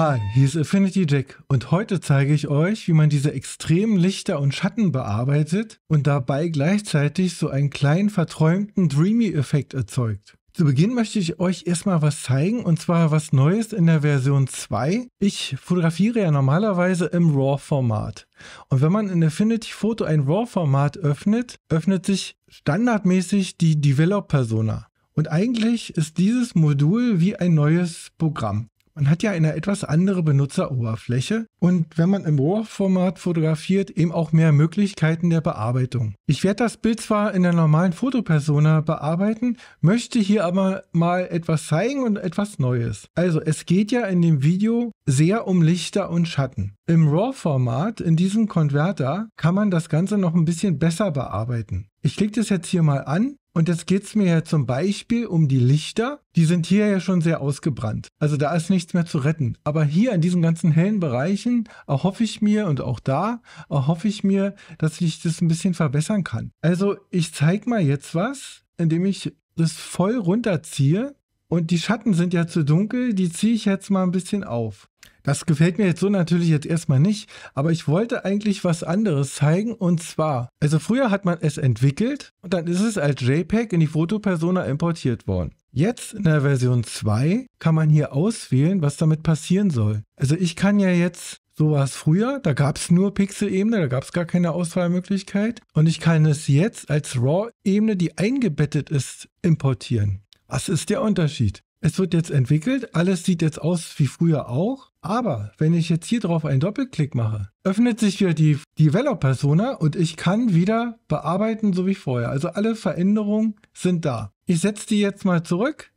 Hi, hier ist Affinity Jack und heute zeige ich euch, wie man diese extremen Lichter und Schatten bearbeitet und dabei gleichzeitig so einen kleinen verträumten Dreamy-Effekt erzeugt. Zu Beginn möchte ich euch erstmal was zeigen und zwar was Neues in der Version 2. Ich fotografiere ja normalerweise im RAW-Format. Und wenn man in Affinity Photo ein RAW-Format öffnet, öffnet sich standardmäßig die Develop-Persona. Und eigentlich ist dieses Modul wie ein neues Programm. Man hat ja eine etwas andere Benutzeroberfläche und wenn man im RAW-Format fotografiert, eben auch mehr Möglichkeiten der Bearbeitung. Ich werde das Bild zwar in der normalen Fotopersona bearbeiten, möchte hier aber mal etwas zeigen und etwas Neues. Also es geht ja in dem Video sehr um Lichter und Schatten. Im RAW-Format, in diesem Konverter, kann man das Ganze noch ein bisschen besser bearbeiten. Ich klicke das jetzt hier mal an und jetzt geht es mir ja zum Beispiel um die Lichter. Die sind hier ja schon sehr ausgebrannt. Also da ist nichts mehr zu retten. Aber hier in diesen ganzen hellen Bereichen erhoffe ich mir und auch da erhoffe ich mir, dass ich das ein bisschen verbessern kann. Also ich zeige mal jetzt was, indem ich das voll runterziehe. Und die Schatten sind ja zu dunkel, die ziehe ich jetzt mal ein bisschen auf. Das gefällt mir jetzt so natürlich jetzt erstmal nicht, aber ich wollte eigentlich was anderes zeigen und zwar, also früher hat man es entwickelt und dann ist es als JPEG in die Fotopersona importiert worden. Jetzt in der Version 2 kann man hier auswählen, was damit passieren soll. Also ich kann ja jetzt so war es früher, da gab es nur Pixel-Ebene, da gab es gar keine Auswahlmöglichkeit. Und ich kann es jetzt als RAW-Ebene, die eingebettet ist, importieren. Was ist der Unterschied? es wird jetzt entwickelt, alles sieht jetzt aus wie früher auch, aber wenn ich jetzt hier drauf einen Doppelklick mache, öffnet sich wieder die Developer-Persona und ich kann wieder bearbeiten, so wie vorher. Also alle Veränderungen sind da. Ich setze die jetzt mal zurück,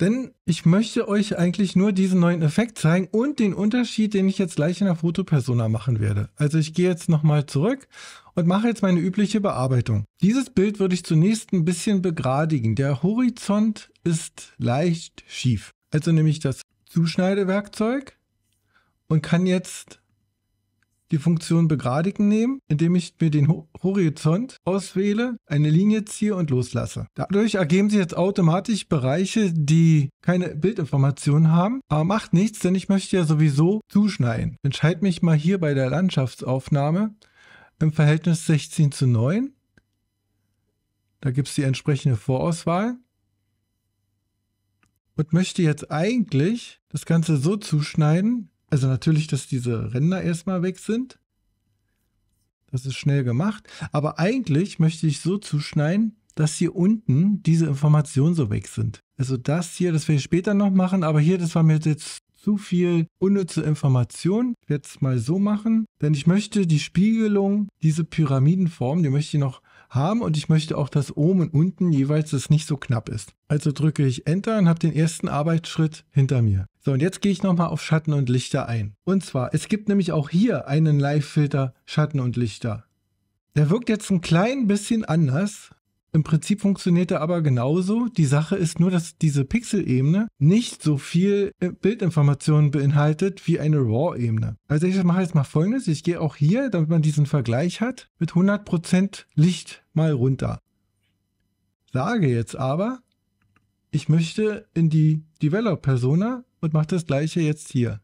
denn ich möchte euch eigentlich nur diesen neuen Effekt zeigen und den Unterschied, den ich jetzt gleich in der Fotopersona machen werde. Also ich gehe jetzt nochmal zurück und mache jetzt meine übliche Bearbeitung. Dieses Bild würde ich zunächst ein bisschen begradigen. Der Horizont ist leicht schief. Also nehme ich das Zuschneidewerkzeug und kann jetzt die Funktion begradigen nehmen, indem ich mir den Horizont auswähle, eine Linie ziehe und loslasse. Dadurch ergeben sich jetzt automatisch Bereiche, die keine Bildinformationen haben, aber macht nichts, denn ich möchte ja sowieso zuschneiden. Entscheide mich mal hier bei der Landschaftsaufnahme im Verhältnis 16 zu 9. Da gibt es die entsprechende Vorauswahl und möchte jetzt eigentlich das Ganze so zuschneiden. Also natürlich, dass diese Ränder erstmal weg sind. Das ist schnell gemacht. Aber eigentlich möchte ich so zuschneiden, dass hier unten diese Informationen so weg sind. Also das hier, das werde ich später noch machen, aber hier, das war mir jetzt zu viel unnütze Information. Ich werde es mal so machen, denn ich möchte die Spiegelung, diese Pyramidenform, die möchte ich noch haben und ich möchte auch, dass oben und unten jeweils es nicht so knapp ist. Also drücke ich Enter und habe den ersten Arbeitsschritt hinter mir. So, und jetzt gehe ich nochmal auf Schatten und Lichter ein. Und zwar, es gibt nämlich auch hier einen Live-Filter Schatten und Lichter. Der wirkt jetzt ein klein bisschen anders, im Prinzip funktioniert er aber genauso. Die Sache ist nur, dass diese Pixel-Ebene nicht so viel äh, Bildinformationen beinhaltet wie eine RAW-Ebene. Also ich mache jetzt mal folgendes. Ich gehe auch hier, damit man diesen Vergleich hat, mit 100% Licht mal runter. Sage jetzt aber, ich möchte in die Developer-Persona und mache das gleiche jetzt hier.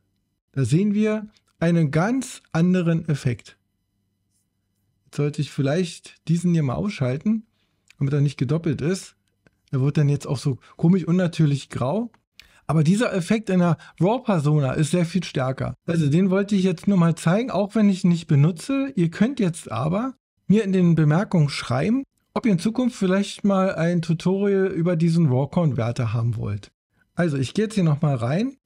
Da sehen wir einen ganz anderen Effekt. Jetzt sollte ich vielleicht diesen hier mal ausschalten damit er nicht gedoppelt ist. Er wird dann jetzt auch so komisch unnatürlich grau. Aber dieser Effekt in der Raw-Persona ist sehr viel stärker. Also den wollte ich jetzt nur mal zeigen, auch wenn ich ihn nicht benutze. Ihr könnt jetzt aber mir in den Bemerkungen schreiben, ob ihr in Zukunft vielleicht mal ein Tutorial über diesen Raw-Converter haben wollt. Also ich gehe jetzt hier nochmal rein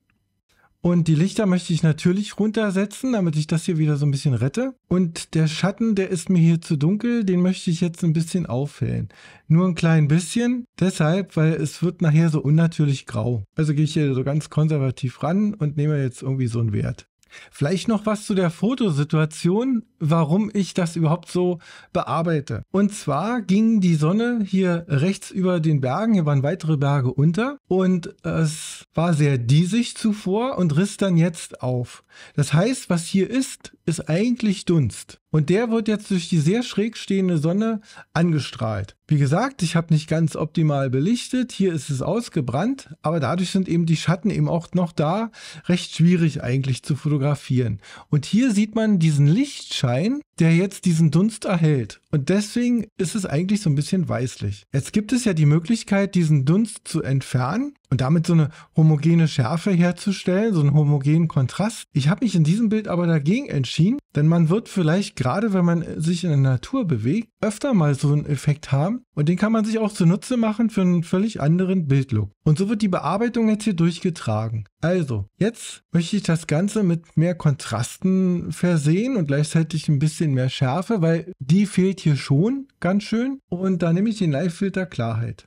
und die Lichter möchte ich natürlich runtersetzen, damit ich das hier wieder so ein bisschen rette. Und der Schatten, der ist mir hier zu dunkel, den möchte ich jetzt ein bisschen aufhellen. Nur ein klein bisschen, deshalb, weil es wird nachher so unnatürlich grau. Also gehe ich hier so ganz konservativ ran und nehme jetzt irgendwie so einen Wert. Vielleicht noch was zu der Fotosituation, warum ich das überhaupt so bearbeite. Und zwar ging die Sonne hier rechts über den Bergen, hier waren weitere Berge unter und es war sehr diesig zuvor und riss dann jetzt auf. Das heißt, was hier ist, ist eigentlich Dunst. Und der wird jetzt durch die sehr schräg stehende Sonne angestrahlt. Wie gesagt, ich habe nicht ganz optimal belichtet. Hier ist es ausgebrannt, aber dadurch sind eben die Schatten eben auch noch da. Recht schwierig eigentlich zu fotografieren. Und hier sieht man diesen Lichtschein der jetzt diesen Dunst erhält. Und deswegen ist es eigentlich so ein bisschen weißlich. Jetzt gibt es ja die Möglichkeit, diesen Dunst zu entfernen und damit so eine homogene Schärfe herzustellen, so einen homogenen Kontrast. Ich habe mich in diesem Bild aber dagegen entschieden, denn man wird vielleicht gerade, wenn man sich in der Natur bewegt, öfter mal so einen Effekt haben und den kann man sich auch zunutze machen für einen völlig anderen Bildlook. Und so wird die Bearbeitung jetzt hier durchgetragen. Also, jetzt möchte ich das Ganze mit mehr Kontrasten versehen und gleichzeitig ein bisschen mehr Schärfe, weil die fehlt hier schon ganz schön. Und da nehme ich den Live-Filter Klarheit.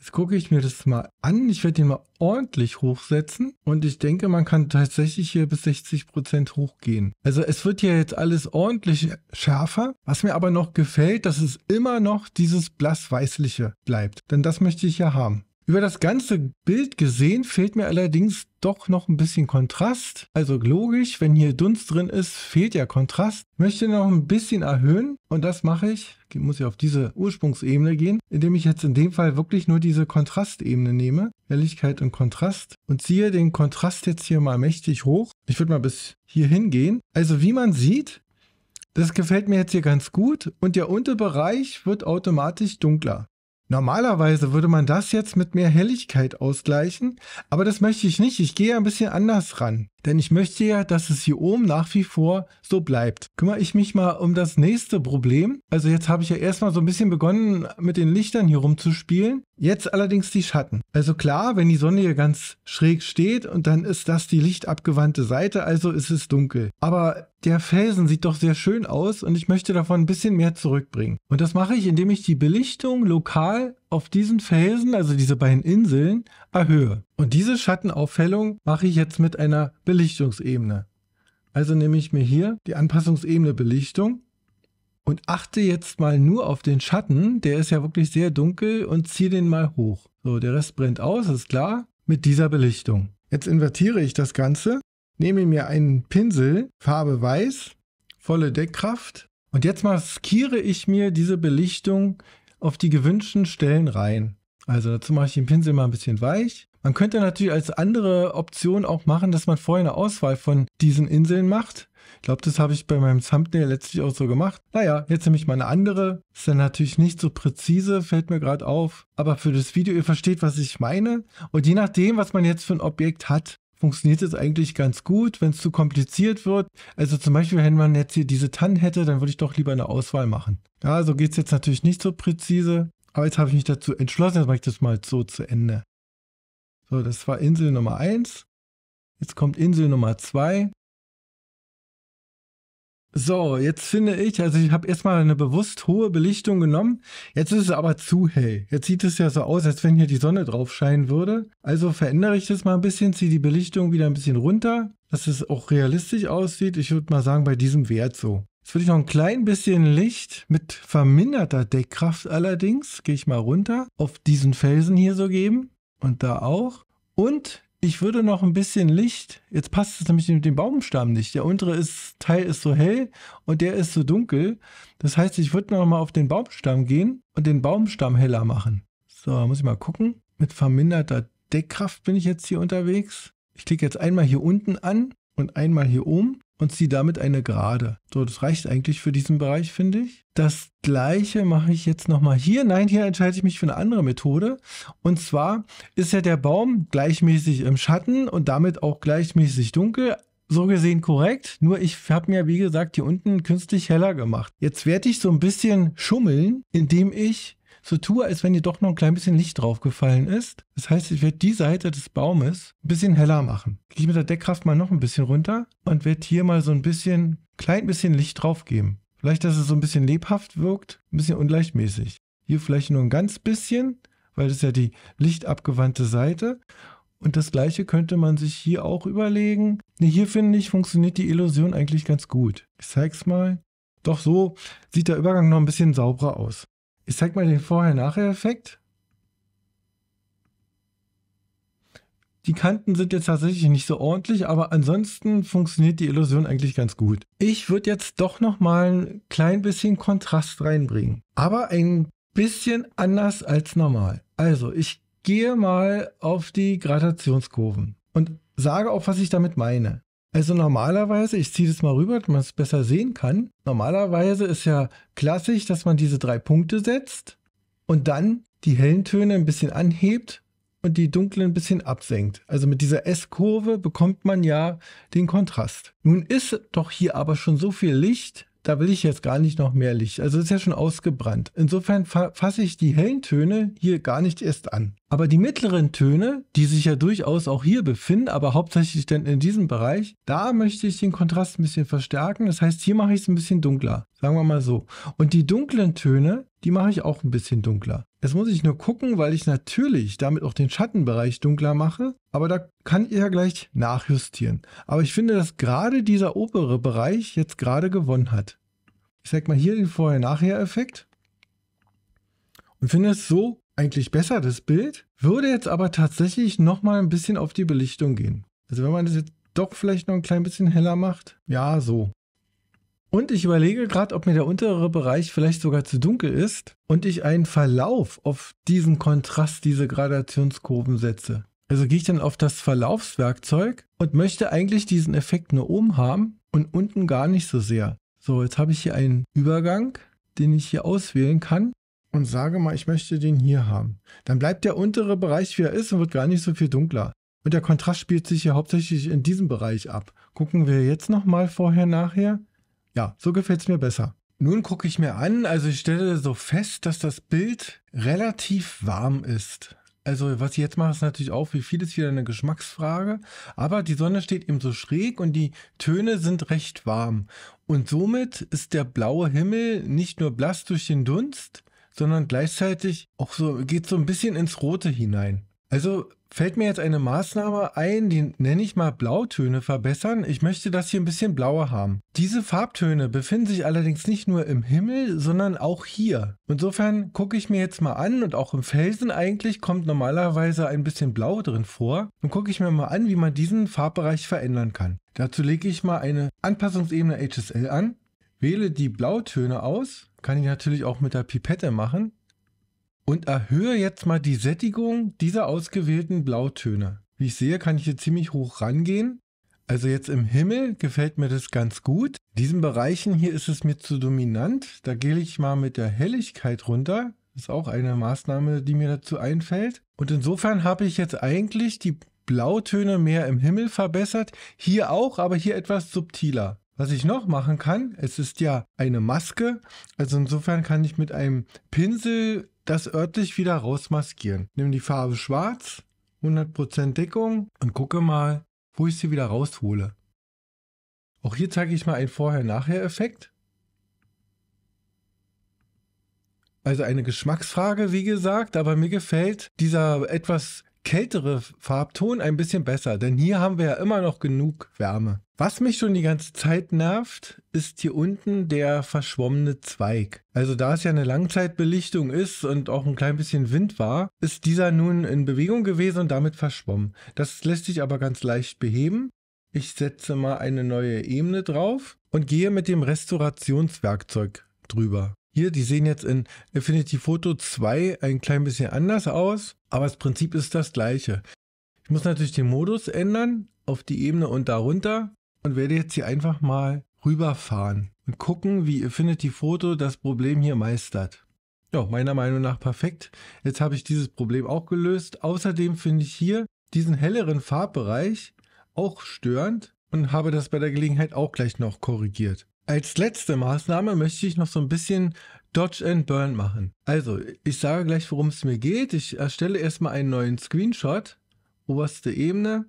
Jetzt gucke ich mir das mal an. Ich werde den mal ordentlich hochsetzen. Und ich denke, man kann tatsächlich hier bis 60% hochgehen. Also es wird hier jetzt alles ordentlich schärfer. Was mir aber noch gefällt, dass es immer noch dieses blass-weißliche bleibt. Denn das möchte ich ja haben. Über das ganze Bild gesehen fehlt mir allerdings doch noch ein bisschen Kontrast. Also logisch, wenn hier Dunst drin ist, fehlt ja Kontrast. Möchte noch ein bisschen erhöhen und das mache ich. ich muss ja auf diese Ursprungsebene gehen, indem ich jetzt in dem Fall wirklich nur diese Kontrastebene nehme. Helligkeit und Kontrast und ziehe den Kontrast jetzt hier mal mächtig hoch. Ich würde mal bis hier hingehen. Also wie man sieht, das gefällt mir jetzt hier ganz gut und der Unterbereich wird automatisch dunkler. Normalerweise würde man das jetzt mit mehr Helligkeit ausgleichen, aber das möchte ich nicht. Ich gehe ein bisschen anders ran, denn ich möchte ja, dass es hier oben nach wie vor so bleibt. Kümmere ich mich mal um das nächste Problem. Also jetzt habe ich ja erstmal so ein bisschen begonnen, mit den Lichtern hier rumzuspielen. Jetzt allerdings die Schatten. Also klar, wenn die Sonne hier ganz schräg steht und dann ist das die lichtabgewandte Seite, also ist es dunkel. Aber der Felsen sieht doch sehr schön aus und ich möchte davon ein bisschen mehr zurückbringen. Und das mache ich, indem ich die Belichtung lokal auf diesen Felsen, also diese beiden Inseln, erhöhe. Und diese Schattenauffällung mache ich jetzt mit einer Belichtungsebene. Also nehme ich mir hier die Anpassungsebene Belichtung und achte jetzt mal nur auf den Schatten, der ist ja wirklich sehr dunkel und ziehe den mal hoch. So, der Rest brennt aus, ist klar, mit dieser Belichtung. Jetzt invertiere ich das Ganze, nehme mir einen Pinsel, Farbe weiß, volle Deckkraft und jetzt maskiere ich mir diese Belichtung auf die gewünschten Stellen rein. Also dazu mache ich den Pinsel mal ein bisschen weich. Man könnte natürlich als andere Option auch machen, dass man vorher eine Auswahl von diesen Inseln macht ich glaube, das habe ich bei meinem Thumbnail letztlich auch so gemacht. Naja, jetzt nehme ich mal eine andere. Ist dann natürlich nicht so präzise, fällt mir gerade auf. Aber für das Video, ihr versteht, was ich meine. Und je nachdem, was man jetzt für ein Objekt hat, funktioniert es eigentlich ganz gut, wenn es zu kompliziert wird. Also zum Beispiel, wenn man jetzt hier diese Tannen hätte, dann würde ich doch lieber eine Auswahl machen. Ja, so geht es jetzt natürlich nicht so präzise. Aber jetzt habe ich mich dazu entschlossen, jetzt mache ich das mal so zu Ende. So, das war Insel Nummer 1. Jetzt kommt Insel Nummer 2. So, jetzt finde ich, also ich habe erstmal eine bewusst hohe Belichtung genommen. Jetzt ist es aber zu hell. Jetzt sieht es ja so aus, als wenn hier die Sonne drauf scheinen würde. Also verändere ich das mal ein bisschen, ziehe die Belichtung wieder ein bisschen runter, dass es auch realistisch aussieht. Ich würde mal sagen, bei diesem Wert so. Jetzt würde ich noch ein klein bisschen Licht mit verminderter Deckkraft allerdings, gehe ich mal runter, auf diesen Felsen hier so geben. Und da auch. Und ich würde noch ein bisschen Licht. Jetzt passt es nämlich mit dem Baumstamm nicht. Der untere ist, Teil ist so hell und der ist so dunkel. Das heißt, ich würde noch mal auf den Baumstamm gehen und den Baumstamm heller machen. So, da muss ich mal gucken. Mit verminderter Deckkraft bin ich jetzt hier unterwegs. Ich klicke jetzt einmal hier unten an und einmal hier oben und ziehe damit eine Gerade. So, das reicht eigentlich für diesen Bereich, finde ich. Das gleiche mache ich jetzt nochmal hier. Nein, hier entscheide ich mich für eine andere Methode. Und zwar ist ja der Baum gleichmäßig im Schatten und damit auch gleichmäßig dunkel. So gesehen korrekt, nur ich habe mir, wie gesagt, hier unten künstlich heller gemacht. Jetzt werde ich so ein bisschen schummeln, indem ich so tue, als wenn hier doch noch ein klein bisschen Licht draufgefallen ist. Das heißt, ich werde die Seite des Baumes ein bisschen heller machen. Gehe ich mit der Deckkraft mal noch ein bisschen runter und werde hier mal so ein bisschen, klein bisschen Licht drauf geben. Vielleicht, dass es so ein bisschen lebhaft wirkt, ein bisschen ungleichmäßig. Hier vielleicht nur ein ganz bisschen, weil das ja die lichtabgewandte Seite. Und das gleiche könnte man sich hier auch überlegen. Nee, hier finde ich, funktioniert die Illusion eigentlich ganz gut. Ich zeige es mal. Doch so sieht der Übergang noch ein bisschen sauberer aus. Ich zeig mal den Vorher-Nachher-Effekt. Die Kanten sind jetzt tatsächlich nicht so ordentlich, aber ansonsten funktioniert die Illusion eigentlich ganz gut. Ich würde jetzt doch nochmal ein klein bisschen Kontrast reinbringen, aber ein bisschen anders als normal. Also ich gehe mal auf die Gradationskurven und sage auch, was ich damit meine. Also normalerweise, ich ziehe das mal rüber, damit man es besser sehen kann. Normalerweise ist ja klassisch, dass man diese drei Punkte setzt und dann die hellen Töne ein bisschen anhebt und die dunklen ein bisschen absenkt. Also mit dieser S-Kurve bekommt man ja den Kontrast. Nun ist doch hier aber schon so viel Licht, da will ich jetzt gar nicht noch mehr Licht. Also ist ja schon ausgebrannt. Insofern fa fasse ich die hellen Töne hier gar nicht erst an. Aber die mittleren Töne, die sich ja durchaus auch hier befinden, aber hauptsächlich denn in diesem Bereich, da möchte ich den Kontrast ein bisschen verstärken. Das heißt, hier mache ich es ein bisschen dunkler, sagen wir mal so. Und die dunklen Töne, die mache ich auch ein bisschen dunkler. Jetzt muss ich nur gucken, weil ich natürlich damit auch den Schattenbereich dunkler mache, aber da kann ich ja gleich nachjustieren. Aber ich finde, dass gerade dieser obere Bereich jetzt gerade gewonnen hat. Ich zeige mal hier den Vorher-Nachher-Effekt und finde es so eigentlich besser, das Bild, würde jetzt aber tatsächlich nochmal ein bisschen auf die Belichtung gehen. Also wenn man das jetzt doch vielleicht noch ein klein bisschen heller macht, ja, so. Und ich überlege gerade, ob mir der untere Bereich vielleicht sogar zu dunkel ist und ich einen Verlauf auf diesen Kontrast, diese Gradationskurven setze. Also gehe ich dann auf das Verlaufswerkzeug und möchte eigentlich diesen Effekt nur oben haben und unten gar nicht so sehr. So, jetzt habe ich hier einen Übergang, den ich hier auswählen kann und sage mal, ich möchte den hier haben. Dann bleibt der untere Bereich, wie er ist und wird gar nicht so viel dunkler. Und der Kontrast spielt sich hier hauptsächlich in diesem Bereich ab. Gucken wir jetzt nochmal vorher, nachher. Ja, so gefällt es mir besser. Nun gucke ich mir an, also ich stelle so fest, dass das Bild relativ warm ist. Also was ich jetzt mache, ist natürlich auch, wie viel ist wieder eine Geschmacksfrage. Aber die Sonne steht eben so schräg und die Töne sind recht warm. Und somit ist der blaue Himmel nicht nur blass durch den Dunst, sondern gleichzeitig auch so, geht so ein bisschen ins Rote hinein. Also fällt mir jetzt eine Maßnahme ein, die nenne ich mal Blautöne verbessern. Ich möchte das hier ein bisschen blauer haben. Diese Farbtöne befinden sich allerdings nicht nur im Himmel, sondern auch hier. Insofern gucke ich mir jetzt mal an und auch im Felsen eigentlich kommt normalerweise ein bisschen Blau drin vor. Und gucke ich mir mal an, wie man diesen Farbbereich verändern kann. Dazu lege ich mal eine Anpassungsebene HSL an, wähle die Blautöne aus, kann ich natürlich auch mit der Pipette machen und erhöhe jetzt mal die Sättigung dieser ausgewählten Blautöne. Wie ich sehe, kann ich hier ziemlich hoch rangehen. Also jetzt im Himmel gefällt mir das ganz gut. In diesen Bereichen hier ist es mir zu dominant. Da gehe ich mal mit der Helligkeit runter. Das ist auch eine Maßnahme, die mir dazu einfällt. Und insofern habe ich jetzt eigentlich die Blautöne mehr im Himmel verbessert. Hier auch, aber hier etwas subtiler. Was ich noch machen kann, es ist ja eine Maske. Also insofern kann ich mit einem Pinsel das örtlich wieder rausmaskieren. Nimm die Farbe schwarz, 100% Deckung und gucke mal, wo ich sie wieder raushole. Auch hier zeige ich mal einen Vorher-Nachher-Effekt. Also eine Geschmacksfrage, wie gesagt, aber mir gefällt dieser etwas kältere Farbton ein bisschen besser, denn hier haben wir ja immer noch genug Wärme. Was mich schon die ganze Zeit nervt, ist hier unten der verschwommene Zweig. Also da es ja eine Langzeitbelichtung ist und auch ein klein bisschen Wind war, ist dieser nun in Bewegung gewesen und damit verschwommen. Das lässt sich aber ganz leicht beheben. Ich setze mal eine neue Ebene drauf und gehe mit dem Restaurationswerkzeug drüber. Hier, die sehen jetzt in Affinity Photo 2 ein klein bisschen anders aus, aber das Prinzip ist das gleiche. Ich muss natürlich den Modus ändern auf die Ebene und darunter und werde jetzt hier einfach mal rüberfahren und gucken, wie Affinity Photo das Problem hier meistert. Ja, meiner Meinung nach perfekt. Jetzt habe ich dieses Problem auch gelöst. Außerdem finde ich hier diesen helleren Farbbereich auch störend und habe das bei der Gelegenheit auch gleich noch korrigiert. Als letzte Maßnahme möchte ich noch so ein bisschen Dodge and Burn machen. Also, ich sage gleich, worum es mir geht. Ich erstelle erstmal einen neuen Screenshot. Oberste Ebene.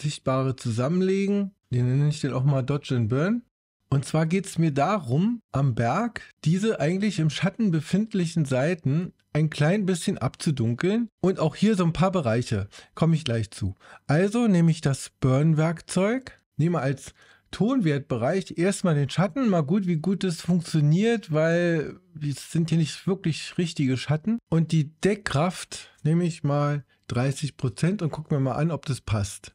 Sichtbare zusammenlegen. Den nenne ich dann auch mal Dodge and Burn. Und zwar geht es mir darum, am Berg diese eigentlich im Schatten befindlichen Seiten ein klein bisschen abzudunkeln und auch hier so ein paar Bereiche, komme ich gleich zu. Also nehme ich das Burn-Werkzeug, nehme als Tonwertbereich erstmal den Schatten, mal gut, wie gut das funktioniert, weil es sind hier nicht wirklich richtige Schatten. Und die Deckkraft nehme ich mal 30% Prozent und gucke mir mal an, ob das passt.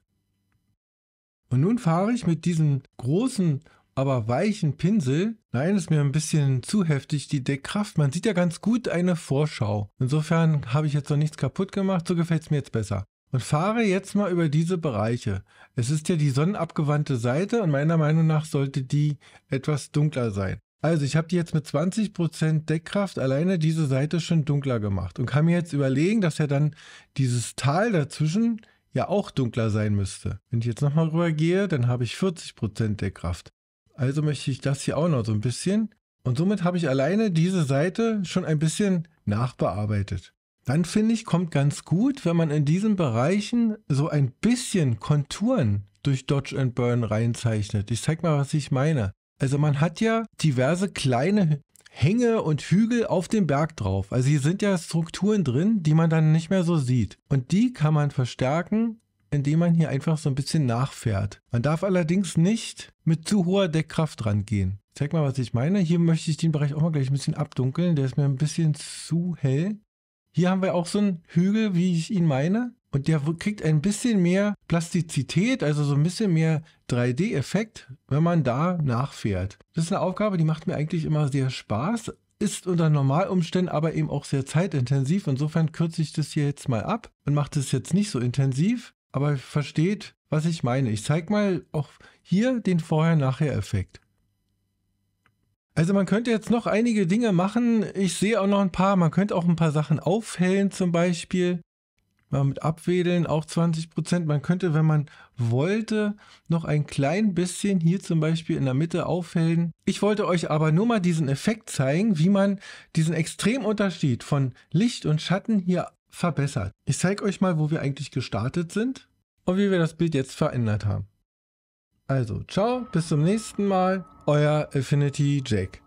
Und nun fahre ich mit diesem großen, aber weichen Pinsel. Nein, ist mir ein bisschen zu heftig, die Deckkraft. Man sieht ja ganz gut eine Vorschau. Insofern habe ich jetzt noch nichts kaputt gemacht, so gefällt es mir jetzt besser und fahre jetzt mal über diese Bereiche. Es ist ja die sonnenabgewandte Seite und meiner Meinung nach sollte die etwas dunkler sein. Also ich habe die jetzt mit 20% Deckkraft alleine diese Seite schon dunkler gemacht und kann mir jetzt überlegen, dass ja dann dieses Tal dazwischen ja auch dunkler sein müsste. Wenn ich jetzt nochmal rüber gehe, dann habe ich 40% Deckkraft. Also möchte ich das hier auch noch so ein bisschen. Und somit habe ich alleine diese Seite schon ein bisschen nachbearbeitet dann finde ich, kommt ganz gut, wenn man in diesen Bereichen so ein bisschen Konturen durch Dodge and Burn reinzeichnet. Ich zeige mal, was ich meine. Also man hat ja diverse kleine Hänge und Hügel auf dem Berg drauf. Also hier sind ja Strukturen drin, die man dann nicht mehr so sieht. Und die kann man verstärken, indem man hier einfach so ein bisschen nachfährt. Man darf allerdings nicht mit zu hoher Deckkraft rangehen. Zeig mal, was ich meine. Hier möchte ich den Bereich auch mal gleich ein bisschen abdunkeln. Der ist mir ein bisschen zu hell. Hier haben wir auch so einen Hügel, wie ich ihn meine. Und der kriegt ein bisschen mehr Plastizität, also so ein bisschen mehr 3D-Effekt, wenn man da nachfährt. Das ist eine Aufgabe, die macht mir eigentlich immer sehr Spaß, ist unter Normalumständen aber eben auch sehr zeitintensiv. Insofern kürze ich das hier jetzt mal ab und mache das jetzt nicht so intensiv, aber versteht, was ich meine. Ich zeige mal auch hier den Vorher-Nachher-Effekt. Also man könnte jetzt noch einige Dinge machen. Ich sehe auch noch ein paar. Man könnte auch ein paar Sachen aufhellen zum Beispiel. Mal mit abwedeln, auch 20%. Man könnte, wenn man wollte, noch ein klein bisschen hier zum Beispiel in der Mitte aufhellen. Ich wollte euch aber nur mal diesen Effekt zeigen, wie man diesen Extremunterschied von Licht und Schatten hier verbessert. Ich zeige euch mal, wo wir eigentlich gestartet sind und wie wir das Bild jetzt verändert haben. Also, ciao, bis zum nächsten Mal, euer Affinity Jack.